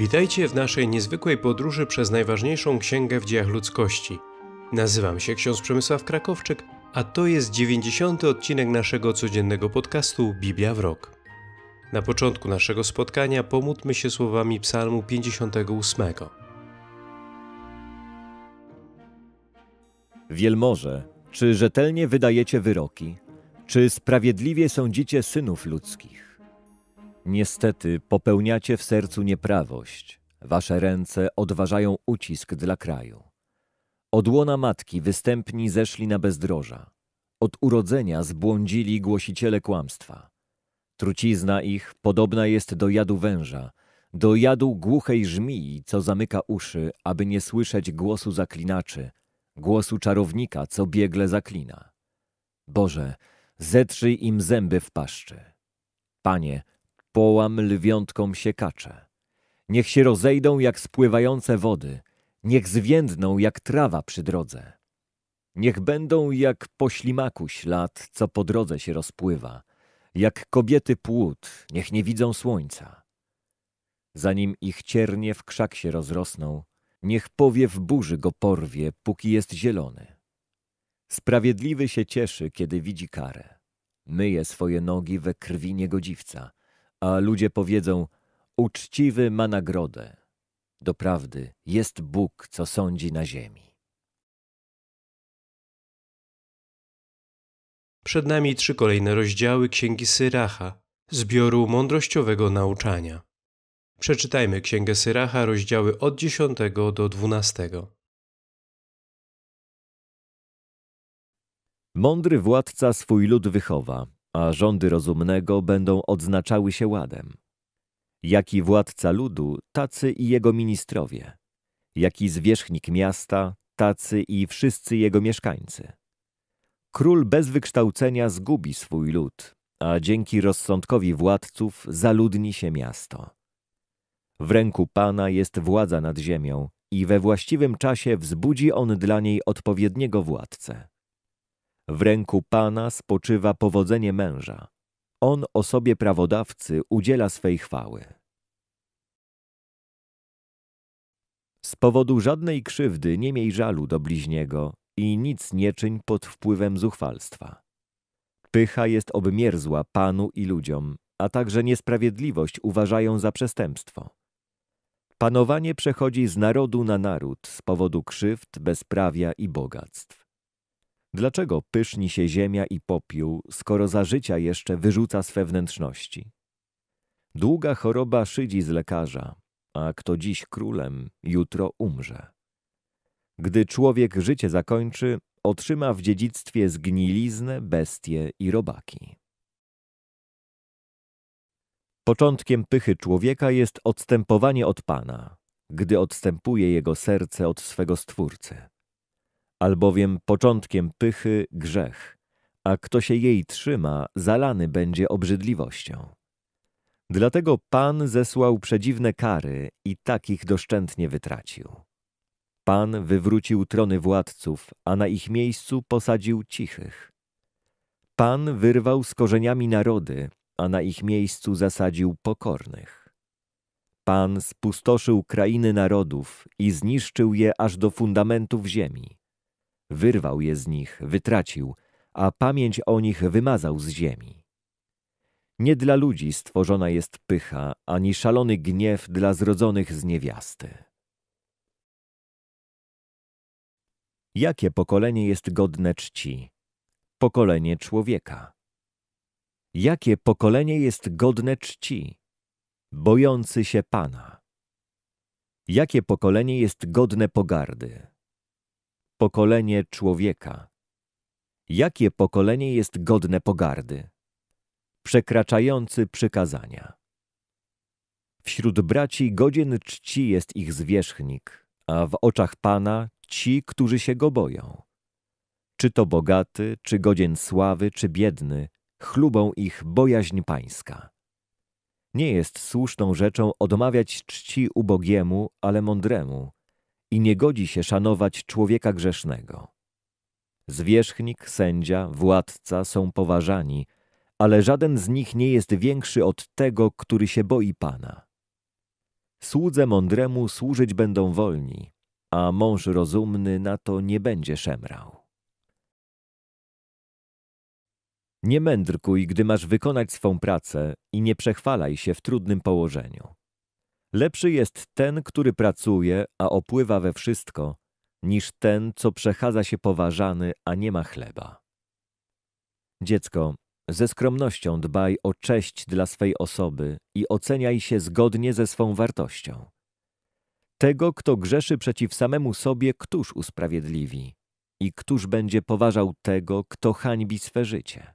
Witajcie w naszej niezwykłej podróży przez najważniejszą księgę w dziejach ludzkości. Nazywam się ksiądz Przemysław Krakowczyk, a to jest 90. odcinek naszego codziennego podcastu Biblia w Rok. Na początku naszego spotkania pomódmy się słowami Psalmu 58. Wielmoże, czy rzetelnie wydajecie wyroki? Czy sprawiedliwie sądzicie synów ludzkich? Niestety popełniacie w sercu nieprawość. Wasze ręce odważają ucisk dla kraju. Od łona matki występni zeszli na bezdroża. Od urodzenia zbłądzili głosiciele kłamstwa. Trucizna ich podobna jest do jadu węża, do jadu głuchej żmii, co zamyka uszy, aby nie słyszeć głosu zaklinaczy, głosu czarownika, co biegle zaklina. Boże, zetrzyj im zęby w paszczy. Panie, połam lwiątkom siekacze. Niech się rozejdą jak spływające wody, niech zwiędną jak trawa przy drodze. Niech będą jak po ślimaku ślad, co po drodze się rozpływa, jak kobiety płód, niech nie widzą słońca. Zanim ich ciernie w krzak się rozrosną, niech powiew burzy go porwie, póki jest zielony. Sprawiedliwy się cieszy, kiedy widzi karę. Myje swoje nogi we krwi niegodziwca, a ludzie powiedzą: Uczciwy ma nagrodę. Doprawdy jest Bóg, co sądzi na ziemi. Przed nami trzy kolejne rozdziały Księgi Syracha, zbioru mądrościowego nauczania. Przeczytajmy Księgę Syracha, rozdziały od 10 do 12. Mądry władca swój lud wychowa, a rządy rozumnego będą odznaczały się ładem. Jaki władca ludu, tacy i jego ministrowie. Jaki zwierzchnik miasta, tacy i wszyscy jego mieszkańcy. Król bez wykształcenia zgubi swój lud, a dzięki rozsądkowi władców zaludni się miasto. W ręku Pana jest władza nad ziemią i we właściwym czasie wzbudzi on dla niej odpowiedniego władcę. W ręku Pana spoczywa powodzenie męża. On osobie prawodawcy udziela swej chwały. Z powodu żadnej krzywdy nie miej żalu do bliźniego i nic nie czyń pod wpływem zuchwalstwa. Pycha jest obmierzła Panu i ludziom, a także niesprawiedliwość uważają za przestępstwo. Panowanie przechodzi z narodu na naród z powodu krzywd, bezprawia i bogactw. Dlaczego pyszni się ziemia i popiół, skoro za życia jeszcze wyrzuca swe wnętrzności? Długa choroba szydzi z lekarza, a kto dziś królem, jutro umrze. Gdy człowiek życie zakończy, otrzyma w dziedzictwie zgniliznę, bestie i robaki. Początkiem pychy człowieka jest odstępowanie od Pana, gdy odstępuje jego serce od swego Stwórcy albowiem początkiem pychy grzech, a kto się jej trzyma, zalany będzie obrzydliwością. Dlatego Pan zesłał przedziwne kary i takich doszczętnie wytracił. Pan wywrócił trony władców, a na ich miejscu posadził cichych. Pan wyrwał z korzeniami narody, a na ich miejscu zasadził pokornych. Pan spustoszył krainy narodów i zniszczył je aż do fundamentów ziemi. Wyrwał je z nich, wytracił, a pamięć o nich wymazał z ziemi. Nie dla ludzi stworzona jest pycha, ani szalony gniew dla zrodzonych z niewiasty. Jakie pokolenie jest godne czci? Pokolenie człowieka. Jakie pokolenie jest godne czci? Bojący się Pana. Jakie pokolenie jest godne pogardy? pokolenie człowieka. Jakie pokolenie jest godne pogardy? Przekraczający przykazania. Wśród braci godzien czci jest ich zwierzchnik, a w oczach Pana ci, którzy się go boją. Czy to bogaty, czy godzien sławy, czy biedny, chlubą ich bojaźń pańska. Nie jest słuszną rzeczą odmawiać czci ubogiemu, ale mądremu, i nie godzi się szanować człowieka grzesznego. Zwierzchnik, sędzia, władca są poważani, ale żaden z nich nie jest większy od tego, który się boi Pana. Słudze mądremu służyć będą wolni, a mąż rozumny na to nie będzie szemrał. Nie mędrkuj, gdy masz wykonać swą pracę i nie przechwalaj się w trudnym położeniu. Lepszy jest ten, który pracuje, a opływa we wszystko, niż ten, co przechadza się poważany, a nie ma chleba. Dziecko, ze skromnością dbaj o cześć dla swej osoby i oceniaj się zgodnie ze swą wartością. Tego, kto grzeszy przeciw samemu sobie, któż usprawiedliwi i któż będzie poważał tego, kto hańbi swe życie.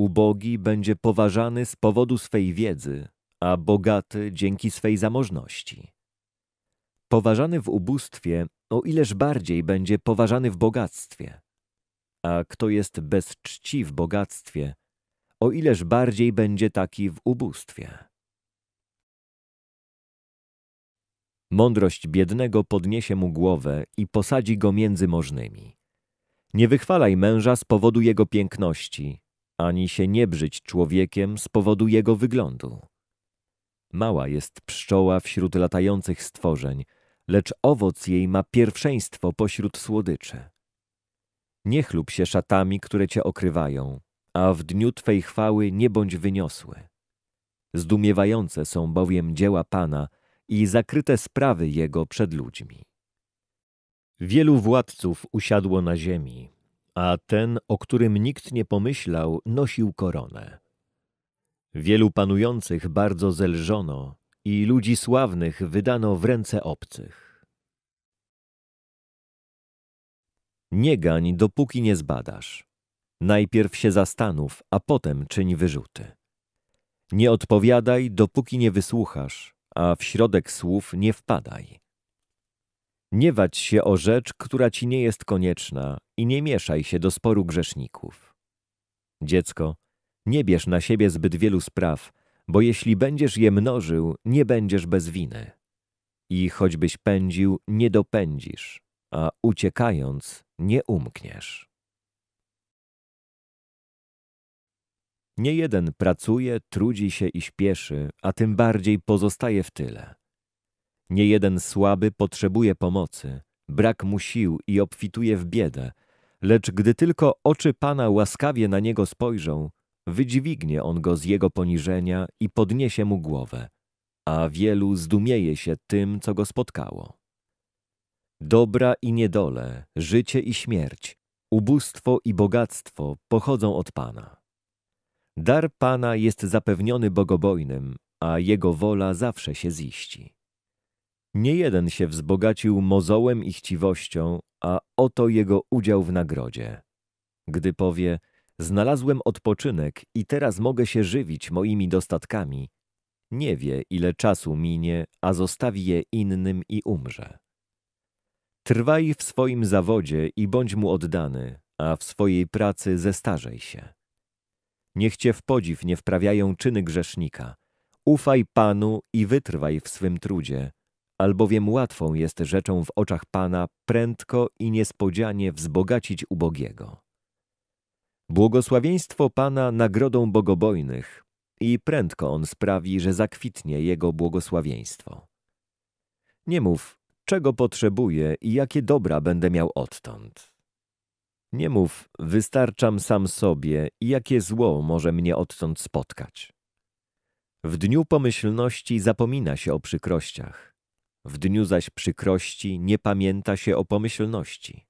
Ubogi będzie poważany z powodu swej wiedzy, a bogaty dzięki swej zamożności. Poważany w ubóstwie, o ileż bardziej będzie poważany w bogactwie. A kto jest bez czci w bogactwie, o ileż bardziej będzie taki w ubóstwie. Mądrość biednego podniesie mu głowę i posadzi go między możnymi. Nie wychwalaj męża z powodu jego piękności, ani się nie brzyć człowiekiem z powodu jego wyglądu. Mała jest pszczoła wśród latających stworzeń, lecz owoc jej ma pierwszeństwo pośród słodyczy. Nie chlub się szatami, które cię okrywają, a w dniu Twej chwały nie bądź wyniosły. Zdumiewające są bowiem dzieła Pana i zakryte sprawy Jego przed ludźmi. Wielu władców usiadło na ziemi, a ten, o którym nikt nie pomyślał, nosił koronę. Wielu panujących bardzo zelżono i ludzi sławnych wydano w ręce obcych. Nie gań, dopóki nie zbadasz. Najpierw się zastanów, a potem czyń wyrzuty. Nie odpowiadaj, dopóki nie wysłuchasz, a w środek słów nie wpadaj. Nie wać się o rzecz, która ci nie jest konieczna i nie mieszaj się do sporu grzeszników. Dziecko, nie bierz na siebie zbyt wielu spraw, bo jeśli będziesz je mnożył, nie będziesz bez winy. I choćbyś pędził, nie dopędzisz, a uciekając, nie umkniesz. Nie jeden pracuje, trudzi się i śpieszy, a tym bardziej pozostaje w tyle. Nie jeden słaby potrzebuje pomocy, brak mu sił i obfituje w biedę, lecz gdy tylko oczy Pana łaskawie na niego spojrzą, wydźwignie on go z jego poniżenia i podniesie mu głowę, a wielu zdumieje się tym, co go spotkało. Dobra i niedole, życie i śmierć, ubóstwo i bogactwo pochodzą od Pana. Dar Pana jest zapewniony bogobojnym, a Jego wola zawsze się ziści. Nie jeden się wzbogacił mozołem i chciwością, a oto jego udział w nagrodzie. Gdy powie, Znalazłem odpoczynek i teraz mogę się żywić moimi dostatkami. Nie wie, ile czasu minie, a zostawi je innym i umrze. Trwaj w swoim zawodzie i bądź mu oddany, a w swojej pracy zestarzej się. Niech cię w podziw nie wprawiają czyny grzesznika. Ufaj Panu i wytrwaj w swym trudzie, albowiem łatwą jest rzeczą w oczach Pana prędko i niespodzianie wzbogacić ubogiego. Błogosławieństwo Pana nagrodą bogobojnych i prędko On sprawi, że zakwitnie Jego błogosławieństwo. Nie mów, czego potrzebuję i jakie dobra będę miał odtąd. Nie mów, wystarczam sam sobie i jakie zło może mnie odtąd spotkać. W dniu pomyślności zapomina się o przykrościach, w dniu zaś przykrości nie pamięta się o pomyślności.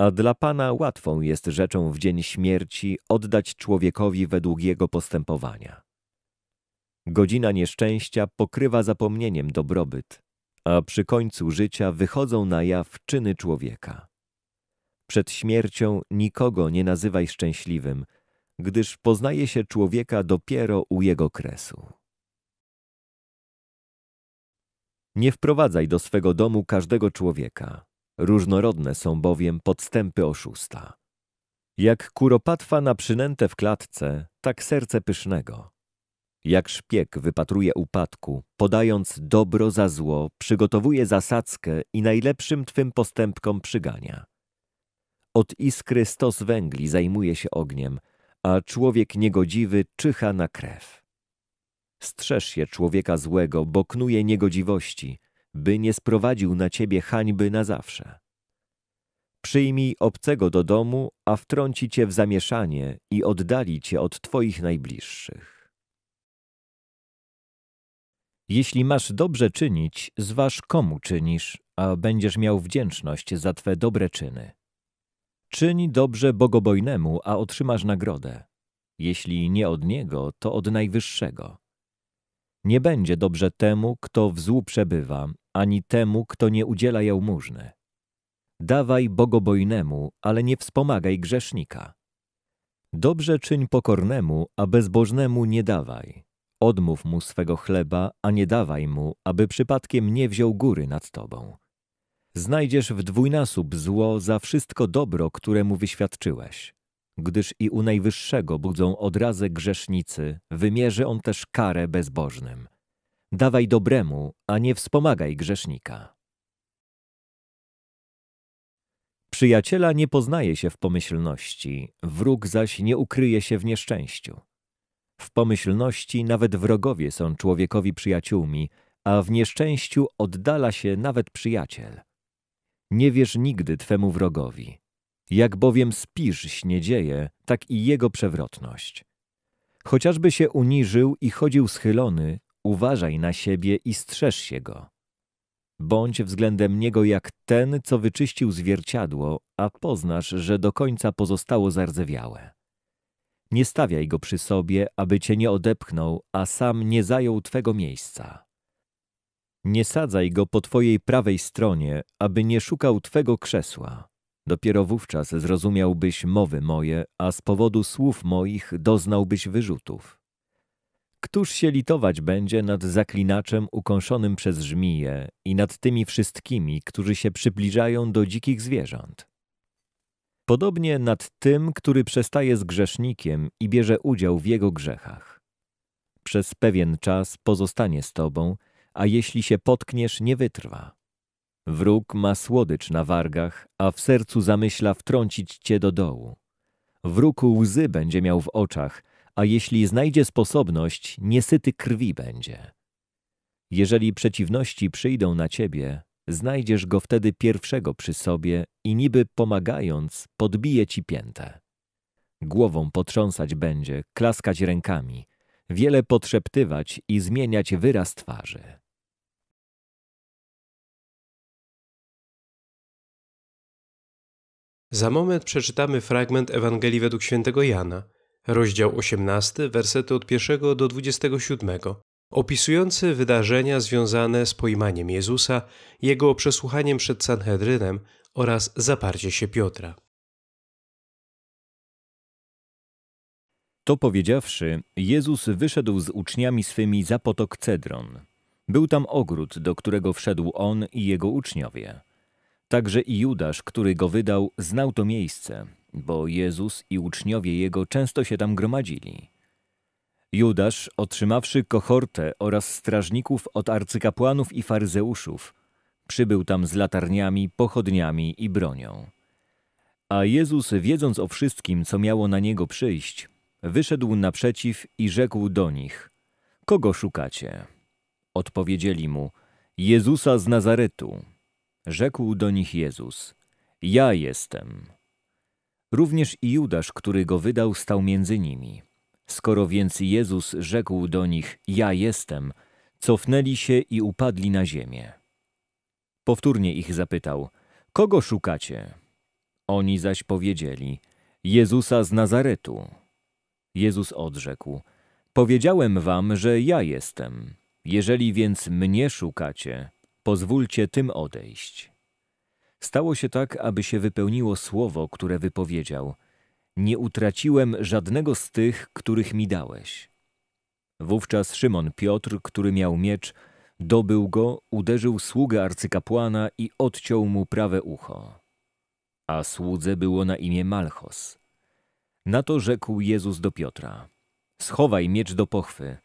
A dla Pana łatwą jest rzeczą w dzień śmierci oddać człowiekowi według jego postępowania. Godzina nieszczęścia pokrywa zapomnieniem dobrobyt, a przy końcu życia wychodzą na jaw czyny człowieka. Przed śmiercią nikogo nie nazywaj szczęśliwym, gdyż poznaje się człowieka dopiero u jego kresu. Nie wprowadzaj do swego domu każdego człowieka, Różnorodne są bowiem podstępy oszusta. Jak kuropatwa na przynętę w klatce, tak serce pysznego. Jak szpieg wypatruje upadku, podając dobro za zło, przygotowuje zasadzkę i najlepszym twym postępkom przygania. Od iskry stos węgli zajmuje się ogniem, a człowiek niegodziwy czyha na krew. Strzeż się człowieka złego, bo knuje niegodziwości, by nie sprowadził na ciebie hańby na zawsze. Przyjmij obcego do domu, a wtrąci cię w zamieszanie i oddali cię od twoich najbliższych. Jeśli masz dobrze czynić, zważ komu czynisz, a będziesz miał wdzięczność za twe dobre czyny. Czyń dobrze bogobojnemu, a otrzymasz nagrodę. Jeśli nie od niego, to od Najwyższego nie będzie dobrze temu, kto w złu przebywa, ani temu, kto nie udziela jałmużny. Dawaj bogobojnemu, ale nie wspomagaj grzesznika. Dobrze czyń pokornemu, a bezbożnemu nie dawaj. Odmów mu swego chleba, a nie dawaj mu, aby przypadkiem nie wziął góry nad tobą. Znajdziesz w dwójnasób zło za wszystko dobro, któremu wyświadczyłeś gdyż i u Najwyższego budzą odrazę grzesznicy, wymierzy on też karę bezbożnym. Dawaj dobremu, a nie wspomagaj grzesznika. Przyjaciela nie poznaje się w pomyślności, wróg zaś nie ukryje się w nieszczęściu. W pomyślności nawet wrogowie są człowiekowi przyjaciółmi, a w nieszczęściu oddala się nawet przyjaciel. Nie wierz nigdy twemu wrogowi, jak bowiem spisz śnie dzieje, tak i jego przewrotność. Chociażby się uniżył i chodził schylony, uważaj na siebie i strzeż się go. Bądź względem niego jak ten, co wyczyścił zwierciadło, a poznasz, że do końca pozostało zardzewiałe. Nie stawiaj go przy sobie, aby cię nie odepchnął, a sam nie zajął twego miejsca. Nie sadzaj go po twojej prawej stronie, aby nie szukał twego krzesła. Dopiero wówczas zrozumiałbyś mowy moje, a z powodu słów moich doznałbyś wyrzutów. Któż się litować będzie nad zaklinaczem ukąszonym przez żmiję i nad tymi wszystkimi, którzy się przybliżają do dzikich zwierząt? Podobnie nad tym, który przestaje z grzesznikiem i bierze udział w jego grzechach. Przez pewien czas pozostanie z tobą, a jeśli się potkniesz, nie wytrwa. Wróg ma słodycz na wargach, a w sercu zamyśla wtrącić cię do dołu. Wróg łzy będzie miał w oczach, a jeśli znajdzie sposobność, niesyty krwi będzie. Jeżeli przeciwności przyjdą na ciebie, znajdziesz go wtedy pierwszego przy sobie i niby pomagając, podbije ci piętę. Głową potrząsać będzie, klaskać rękami, wiele podszeptywać i zmieniać wyraz twarzy. Za moment przeczytamy fragment Ewangelii według świętego Jana, rozdział 18, wersety od 1 do 27, opisujący wydarzenia związane z pojmaniem Jezusa, jego przesłuchaniem przed Sanhedrynem oraz zaparcie się Piotra. To powiedziawszy, Jezus wyszedł z uczniami swymi za potok Cedron. Był tam ogród, do którego wszedł on i jego uczniowie – Także i Judasz, który go wydał, znał to miejsce, bo Jezus i uczniowie jego często się tam gromadzili. Judasz, otrzymawszy kohortę oraz strażników od arcykapłanów i faryzeuszów, przybył tam z latarniami, pochodniami i bronią. A Jezus, wiedząc o wszystkim, co miało na niego przyjść, wyszedł naprzeciw i rzekł do nich: Kogo szukacie? Odpowiedzieli mu: Jezusa z Nazaretu. Rzekł do nich Jezus, ja jestem. Również i Judasz, który go wydał, stał między nimi. Skoro więc Jezus rzekł do nich, ja jestem, cofnęli się i upadli na ziemię. Powtórnie ich zapytał, kogo szukacie? Oni zaś powiedzieli, Jezusa z Nazaretu. Jezus odrzekł, powiedziałem wam, że ja jestem. Jeżeli więc mnie szukacie, pozwólcie tym odejść. Stało się tak, aby się wypełniło słowo, które wypowiedział. Nie utraciłem żadnego z tych, których mi dałeś. Wówczas Szymon Piotr, który miał miecz, dobył go, uderzył sługę arcykapłana i odciął mu prawe ucho. A słudze było na imię Malchos. Na to rzekł Jezus do Piotra. Schowaj miecz do pochwy.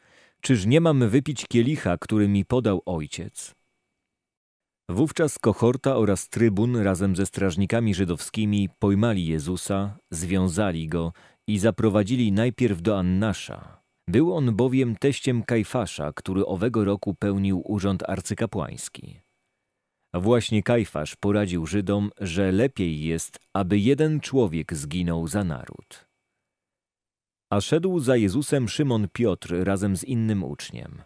Czyż nie mam wypić kielicha, który mi podał ojciec? Wówczas kohorta oraz trybun razem ze strażnikami żydowskimi pojmali Jezusa, związali go i zaprowadzili najpierw do Annasza. Był on bowiem teściem Kajfasza, który owego roku pełnił urząd arcykapłański. Właśnie Kajfasz poradził Żydom, że lepiej jest, aby jeden człowiek zginął za naród. A szedł za Jezusem Szymon Piotr razem z innym uczniem.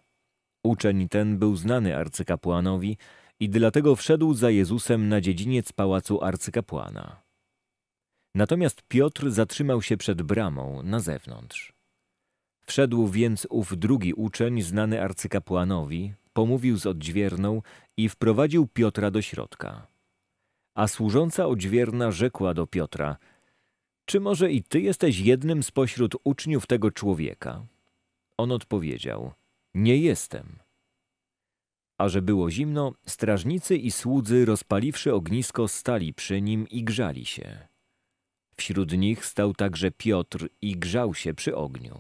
Uczeń ten był znany arcykapłanowi, i dlatego wszedł za Jezusem na dziedziniec pałacu arcykapłana. Natomiast Piotr zatrzymał się przed bramą na zewnątrz. Wszedł więc ów drugi uczeń, znany arcykapłanowi, pomówił z odźwierną i wprowadził Piotra do środka. A służąca odźwierna rzekła do Piotra: Czy może i ty jesteś jednym spośród uczniów tego człowieka? On odpowiedział: Nie jestem. A że było zimno, strażnicy i słudzy rozpaliwszy ognisko stali przy nim i grzali się. Wśród nich stał także Piotr i grzał się przy ogniu.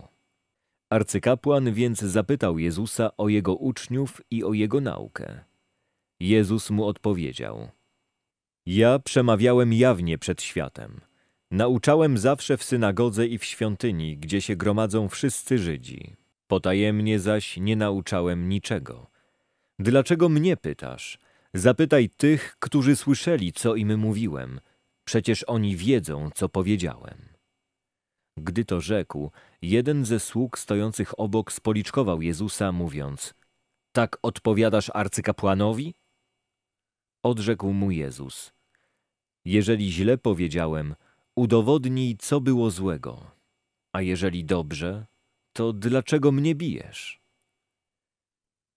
Arcykapłan więc zapytał Jezusa o jego uczniów i o jego naukę. Jezus mu odpowiedział: Ja przemawiałem jawnie przed światem. Nauczałem zawsze w synagodze i w świątyni, gdzie się gromadzą wszyscy Żydzi. Potajemnie zaś nie nauczałem niczego. Dlaczego mnie pytasz? Zapytaj tych, którzy słyszeli, co im mówiłem. Przecież oni wiedzą, co powiedziałem. Gdy to rzekł, jeden ze sług stojących obok spoliczkował Jezusa, mówiąc: Tak odpowiadasz arcykapłanowi? Odrzekł mu Jezus: Jeżeli źle powiedziałem, udowodnij, co było złego, a jeżeli dobrze, to dlaczego mnie bijesz?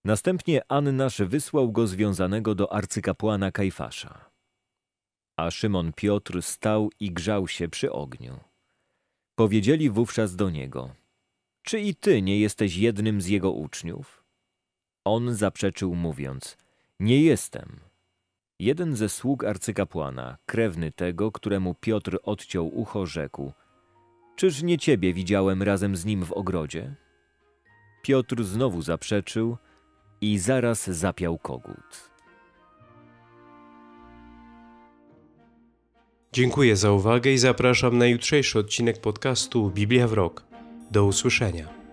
Następnie Annasz wysłał go związanego do arcykapłana Kajfasza. A Szymon Piotr stał i grzał się przy ogniu. Powiedzieli wówczas do niego, czy i ty nie jesteś jednym z jego uczniów? On zaprzeczył mówiąc, nie jestem. Jeden ze sług arcykapłana, krewny tego, któremu Piotr odciął ucho, rzekł, czyż nie ciebie widziałem razem z nim w ogrodzie? Piotr znowu zaprzeczył, i zaraz zapiał kogut. Dziękuję za uwagę i zapraszam na jutrzejszy odcinek podcastu Biblia w Rok. Do usłyszenia.